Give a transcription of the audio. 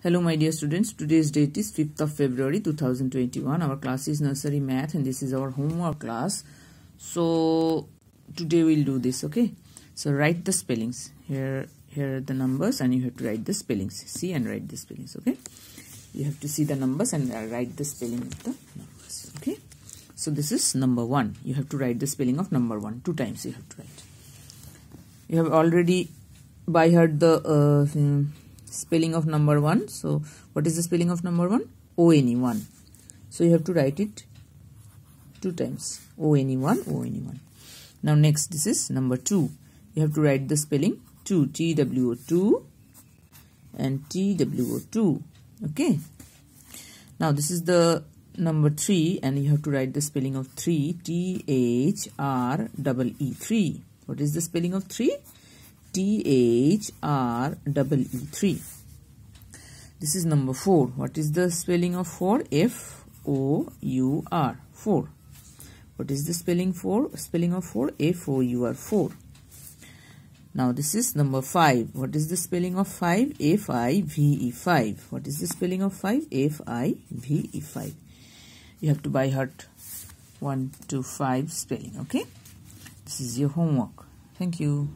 Hello my dear students, today's date is 5th of February 2021. Our class is nursery math and this is our homework class. So today we'll do this okay. So write the spellings. Here, here are the numbers and you have to write the spellings. See and write the spellings okay. You have to see the numbers and uh, write the spelling of the numbers okay. So this is number 1. You have to write the spelling of number 1. Two times you have to write. You have already by heard the... Uh, hmm, spelling of number 1 so what is the spelling of number 1 one 1 so you have to write it two times one. now next this is number 2 you have to write the spelling 2 two and two okay now this is the number 3 and you have to write the spelling of 3 T H R double E 3 what is the spelling of 3 T-H-R-E-E-3. This is number 4. What is the spelling of 4? F-O-U-R. 4. What is the spelling for? Spelling of 4? F-O-U-R. 4. Now this is number 5. What is the spelling of 5? F-I-V-E 5. What is the spelling of 5? F-I-V-E 5. You have to buy heart 1 to 5 spelling. Okay. This is your homework. Thank you.